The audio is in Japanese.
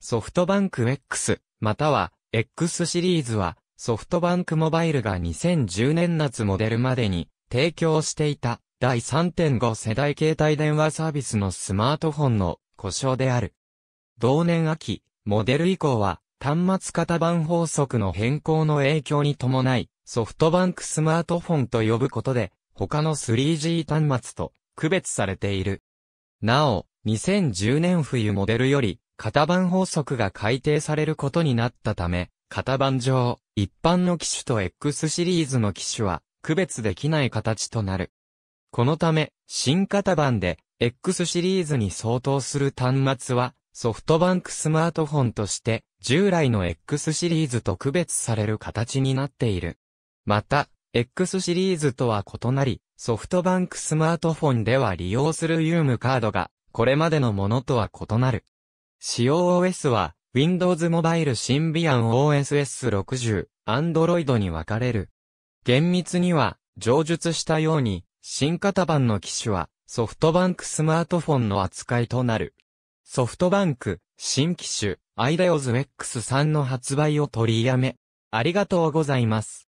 ソフトバンク X、または X シリーズは、ソフトバンクモバイルが2010年夏モデルまでに提供していた第3.5世代携帯電話サービスのスマートフォンの故障である。同年秋、モデル以降は端末型番法則の変更の影響に伴い、ソフトバンクスマートフォンと呼ぶことで、他の 3G 端末と区別されている。なお、2010年冬モデルより、型番法則が改定されることになったため、型番上、一般の機種と X シリーズの機種は区別できない形となる。このため、新型番で X シリーズに相当する端末は、ソフトバンクスマートフォンとして、従来の X シリーズと区別される形になっている。また、X シリーズとは異なり、ソフトバンクスマートフォンでは利用するユームカードが、これまでのものとは異なる。使用 o s は、Windows モバイル m b ビアン OSS60、Android に分かれる。厳密には、上述したように、新型版の機種は、ソフトバンクスマートフォンの扱いとなる。ソフトバンク、新機種、iDeos X3 の発売を取りやめ。ありがとうございます。